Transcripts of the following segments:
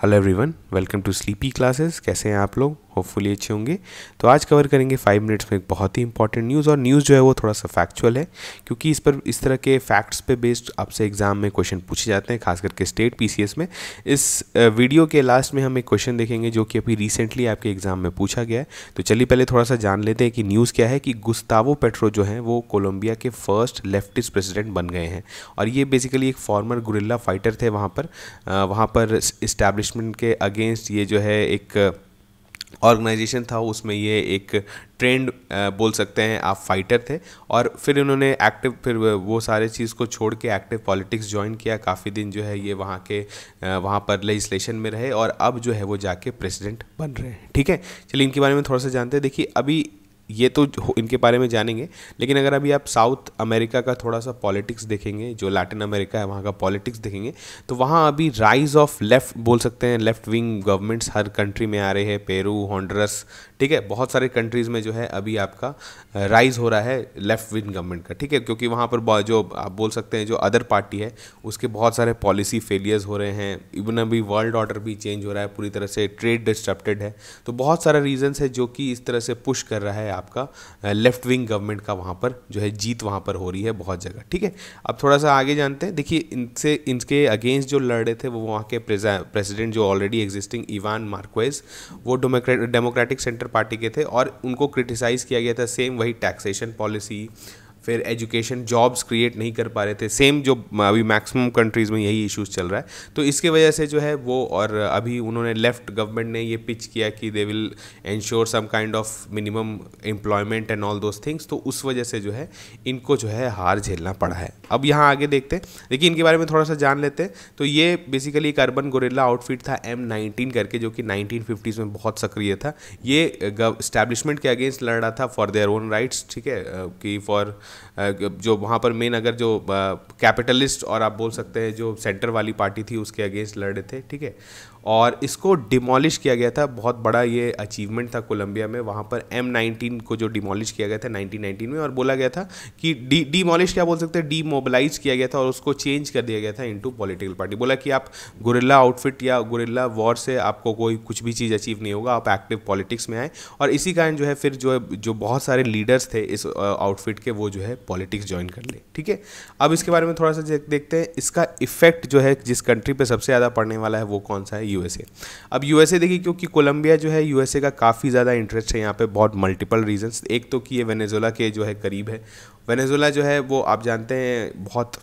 hello everyone welcome to sleepy classes कैसे हैं आप लोग होपफुली अच्छे होंगे तो आज कवर करेंगे फाइव मिनट्स में एक बहुत ही इंपॉर्टेंट न्यूज़ और न्यूज़ जो है वो थोड़ा सा फैक्चुअल है क्योंकि इस पर इस तरह के फैक्ट्स पे बेस्ड आपसे एग्जाम में क्वेश्चन पूछे जाते हैं खास करके स्टेट पी में इस वीडियो के लास्ट में हम एक क्वेश्चन देखेंगे जो कि अभी रिसेंटली आपके एग्जाम में पूछा गया है तो चलिए पहले थोड़ा सा जान लेते हैं कि न्यूज़ क्या है कि गुस्तावो पेट्रो जो है वो कोलम्बिया के फर्स्ट लेफ्टिस्ट प्रेसिडेंट बन गए हैं और ये बेसिकली एक फॉर्मर गुरिल्ला फाइटर थे वहाँ पर वहाँ पर इस्टेब्लिशमेंट के अगेंस्ट ये जो है एक ऑर्गेनाइजेशन था उसमें ये एक ट्रेंड बोल सकते हैं आप फाइटर थे और फिर इन्होंने एक्टिव फिर वो सारे चीज़ को छोड़ के एक्टिव पॉलिटिक्स ज्वाइन किया काफ़ी दिन जो है ये वहाँ के वहाँ पर लेजिस्लेशन में रहे और अब जो है वो जाके प्रेसिडेंट बन रहे हैं ठीक है चलिए इनके बारे में थोड़ा सा जानते हैं देखिए अभी ये तो इनके बारे में जानेंगे लेकिन अगर अभी आप साउथ अमेरिका का थोड़ा सा पॉलिटिक्स देखेंगे जो लैटिन अमेरिका है वहाँ का पॉलिटिक्स देखेंगे तो वहाँ अभी राइज ऑफ लेफ़्ट बोल सकते हैं लेफ़्ट विंग गवर्नमेंट्स हर कंट्री में आ रहे हैं पेरू हॉन्ड्रस ठीक है बहुत सारे कंट्रीज़ में जो है अभी आपका राइज हो रहा है लेफ़्ट विंग गवर्नमेंट का ठीक है क्योंकि वहाँ पर जो आप बोल सकते हैं जो अदर पार्टी है उसके बहुत सारे पॉलिसी फेलियर्स हो रहे हैं इवन अभी वर्ल्ड ऑर्डर भी चेंज हो रहा है पूरी तरह से ट्रेड डिस्टर्प्टेड है तो बहुत सारा रीजन्स है जो कि इस तरह से पुश कर रहा है आपका लेफ्ट विंग गवर्नमेंट का वहाँ पर जो है जीत वहाँ पर हो रही है बहुत जगह ठीक है अब थोड़ा सा आगे जानते हैं देखिए इनसे इनके अगेंस्ट जो लड़ रहे थे वो वहाँ के प्रेसिडेंट जो ऑलरेडी एग्जिस्टिंग इवान मार्क्वेज वो डेमोक्रेटिक सेंटर पार्टी के थे और उनको क्रिटिसाइज़ किया गया था सेम वही टैक्सेशन पॉलिसी फिर एजुकेशन जॉब्स क्रिएट नहीं कर पा रहे थे सेम जो अभी मैक्सिमम कंट्रीज़ में यही इश्यूज़ चल रहा है तो इसके वजह से जो है वो और अभी उन्होंने लेफ्ट गवर्नमेंट ने ये पिच किया कि they will ensure some kind of minimum employment and all those things तो उस वजह से जो है इनको जो है हार झेलना पड़ा है अब यहाँ आगे देखते हैं देखिए इनके बारे में थोड़ा सा जान लेते हैं तो ये बेसिकली एक अर्बन गोरेला आउटफिट था एम करके जो कि नाइनटीन में बहुत सक्रिय था ये इस्टेब्लिशमेंट के अगेंस्ट लड़ रहा था फॉर देयर ओन राइट्स ठीक है कि फॉर जो वहाँ पर मेन अगर जो कैपिटलिस्ट और आप बोल सकते हैं जो सेंटर वाली पार्टी थी उसके अगेंस्ट लड़ रहे थे ठीक है और इसको डिमोलिश किया गया था बहुत बड़ा ये अचीवमेंट था कोलंबिया में वहाँ पर एम नाइनटीन को जो डिमोलिश किया गया था नाइनटीन नाइनटीन में और बोला गया था कि डी डिमोलिश क्या बोल सकते हैं डीमोबलाइज किया गया था और उसको चेंज कर दिया गया था इंटू पॉलिटिकल पार्टी बोला कि आप गुरिल्ला आउटफिट या गुरिल्ला वॉर से आपको कोई कुछ भी चीज़ अचीव नहीं होगा आप एक्टिव पॉलिटिक्स में आए और इसी कारण जो है फिर जो है जो बहुत सारे लीडर्स थे इस आउटफिट के वो जो है पॉलिटिक्स ज्वाइन कर ले ठीक है अब इसके बारे में थोड़ा सा देखते हैं इसका इफेक्ट जो है जिस कंट्री पर सबसे ज़्यादा पड़ने वाला है वो कौन सा है यूएसए अब यूएसए देखिए क्योंकि कोलंबिया जो है यूएसए का काफ़ी ज़्यादा इंटरेस्ट है यहाँ पे बहुत मल्टीपल रीजंस एक तो कि ये वेनेजुला के जो है करीब है वेनेजोला जो है वो आप जानते हैं बहुत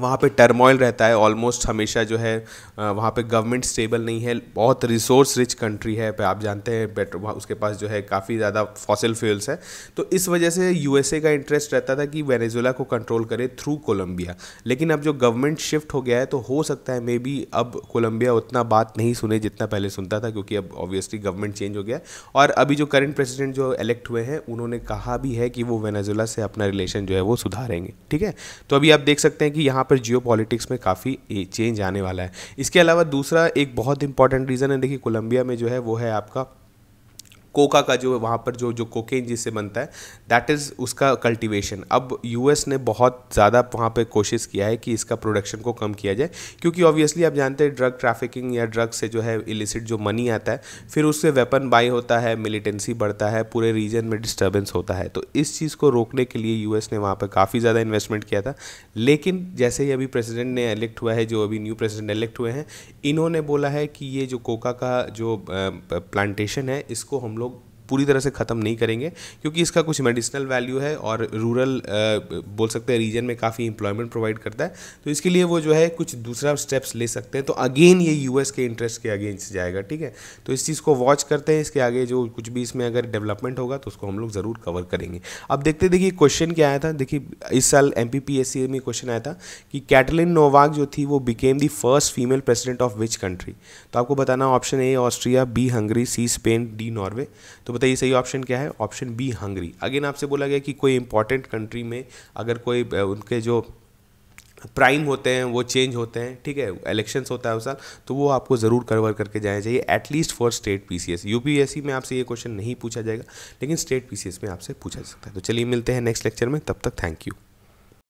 वहाँ पे टर्मोइल रहता है ऑलमोस्ट हमेशा जो है वहाँ पे गवर्नमेंट स्टेबल नहीं है बहुत रिसोर्स रिच कंट्री है आप जानते हैं पेट्रो उसके पास जो है काफ़ी ज़्यादा फॉसिल फ्यूल्स है तो इस वजह से यूएसए का इंटरेस्ट रहता था कि वेनेजुएला को कंट्रोल करे थ्रू कोलम्बिया लेकिन अब जो गवर्नमेंट शिफ्ट हो गया है तो हो सकता है मे बी अब कोलम्बिया उतना बात नहीं सुने जितना पहले सुनता था क्योंकि अब ऑब्वियसली गवर्नमेंट चेंज हो गया है और अभी जो करंट प्रेसिडेंट जो इलेक्ट हुए हैं उन्होंने कहा भी है कि वो वेनेजुला से अपना रिलेशन जो है वो सुधारेंगे ठीक है तो अभी आप देख सकते हैं कि यहाँ यहाँ पर जियो में काफ़ी चेंज आने वाला है इसके अलावा दूसरा एक बहुत इंपॉर्टेंट रीज़न है देखिए कोलंबिया में जो है वो है आपका कोका का जो वहाँ पर जो जो कोकेन जिससे बनता है दैट इज़ उसका कल्टीवेशन अब यूएस ने बहुत ज़्यादा वहाँ पर कोशिश किया है कि इसका प्रोडक्शन को कम किया जाए क्योंकि ऑब्वियसली आप जानते हैं ड्रग ट्रैफिकिंग या ड्रग से जो है इलिसिट जो मनी आता है फिर उससे वेपन बाई होता है मिलिटेंसी बढ़ता है पूरे रीजन में डिस्टर्बेंस होता है तो इस चीज़ को रोकने के लिए यूएस ने वहाँ पर काफ़ी ज़्यादा इन्वेस्टमेंट किया था लेकिन जैसे ही अभी प्रेसिडेंट ने इलेक्ट हुआ है जो अभी न्यू प्रेसिडेंट इलेक्ट हुए हैं इन्होंने बोला है कि ये जो कोका का जो प्लांटेशन है इसको हम लोग पूरी तरह से ख़त्म नहीं करेंगे क्योंकि इसका कुछ मेडिसिनल वैल्यू है और रूरल बोल सकते हैं रीजन में काफ़ी इंप्लॉयमेंट प्रोवाइड करता है तो इसके लिए वो जो है कुछ दूसरा स्टेप्स ले सकते हैं तो अगेन ये यूएस के इंटरेस्ट के अगेंस्ट जाएगा ठीक है तो इस चीज़ को वॉच करते हैं इसके आगे जो कुछ भी इसमें अगर डेवलपमेंट होगा तो उसको हम लोग ज़रूर कवर करेंगे अब देखते देखिए क्वेश्चन क्या आया था देखिए इस साल एम में क्वेश्चन आया था कि कैटलिन नोवाक जो थी वो became the first female president of which country तो आपको बताना option A Austria B Hungary C Spain D Norway तो बताइए सही ऑप्शन क्या है ऑप्शन बी हंगरी अगेन आपसे बोला गया कि कोई इंपॉर्टेंट कंट्री में अगर कोई उनके जो प्राइम होते हैं वो चेंज होते हैं ठीक है इलेक्शंस होता है उस साल तो वो आपको ज़रूर कवर करके जाना चाहिए at least for state PCS UPSC में आपसे ये क्वेश्चन नहीं पूछा जाएगा लेकिन स्टेट पीसीएस में आपसे पूछा जा सकता है तो चलिए मिलते हैं नेक्स्ट लेक्चर में तब तक थैंक यू